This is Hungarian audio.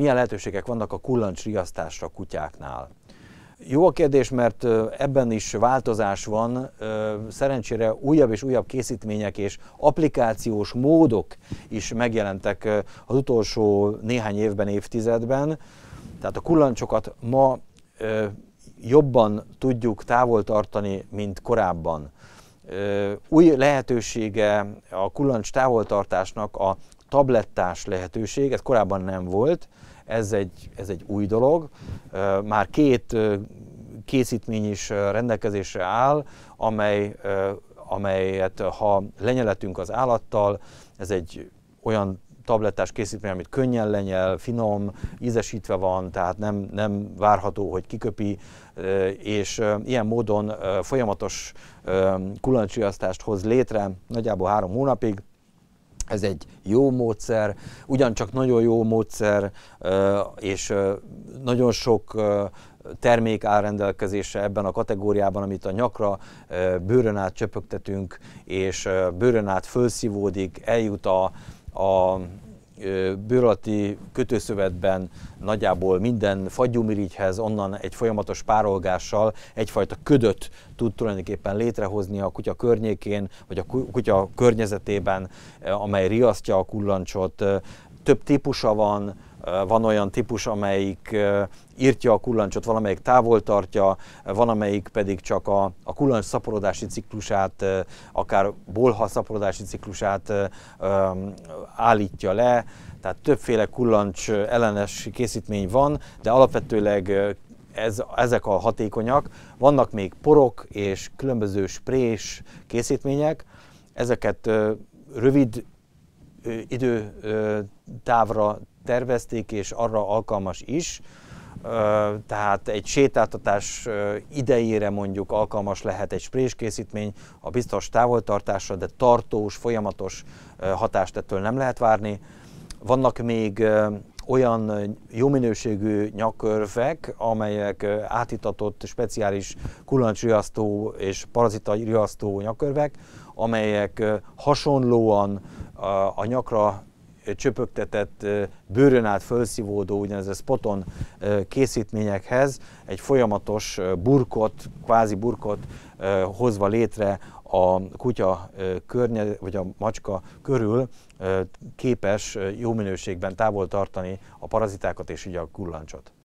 milyen lehetőségek vannak a kullancs riasztásra kutyáknál. Jó a kérdés, mert ebben is változás van. Szerencsére újabb és újabb készítmények és applikációs módok is megjelentek az utolsó néhány évben, évtizedben. Tehát a kullancsokat ma jobban tudjuk távol tartani, mint korábban új lehetősége a kullancs távoltartásnak a tablettás lehetőség, ez korábban nem volt, ez egy, ez egy új dolog. Már két készítmény is rendelkezésre áll, amely, amelyet ha lenyeletünk az állattal, ez egy olyan tablettás készítmény, amit könnyen lenyel, finom, ízesítve van, tehát nem, nem várható, hogy kiköpi, és ilyen módon folyamatos kulancsiasztást hoz létre, nagyjából három hónapig, ez egy jó módszer, ugyancsak nagyon jó módszer, és nagyon sok termék áll rendelkezése ebben a kategóriában, amit a nyakra bőrön át csöpögtetünk, és bőrön át felszívódik, eljut a a bőralatti kötőszövetben nagyjából minden fagyumirigyhez onnan egy folyamatos párolgással egyfajta ködöt tud tulajdonképpen létrehozni a kutya környékén, vagy a kutya környezetében, amely riasztja a kullancsot. Több típusa van, van olyan típus, amelyik írtja a kullancsot, valamelyik távol tartja, van amelyik pedig csak a, a kullancs szaporodási ciklusát, akár bolha szaporodási ciklusát állítja le, tehát többféle kullancs ellenes készítmény van, de alapvetőleg ez, ezek a hatékonyak. Vannak még porok és különböző sprés készítmények, ezeket rövid időtávra tervezték, és arra alkalmas is, tehát egy sétáltatás idejére mondjuk alkalmas lehet egy sprés a biztos távoltartásra, de tartós, folyamatos hatást ettől nem lehet várni. Vannak még olyan jó minőségű nyakörvek, amelyek átitatott speciális kullancsriasztó és riasztó nyakörvek, amelyek hasonlóan a nyakra csöpögtetett, bőrön át ugyanez úgynevezett spoton készítményekhez egy folyamatos burkot, kvázi burkot hozva létre a kutya környe, vagy a macska körül képes jó minőségben távol tartani a parazitákat és ugye a kullancsot.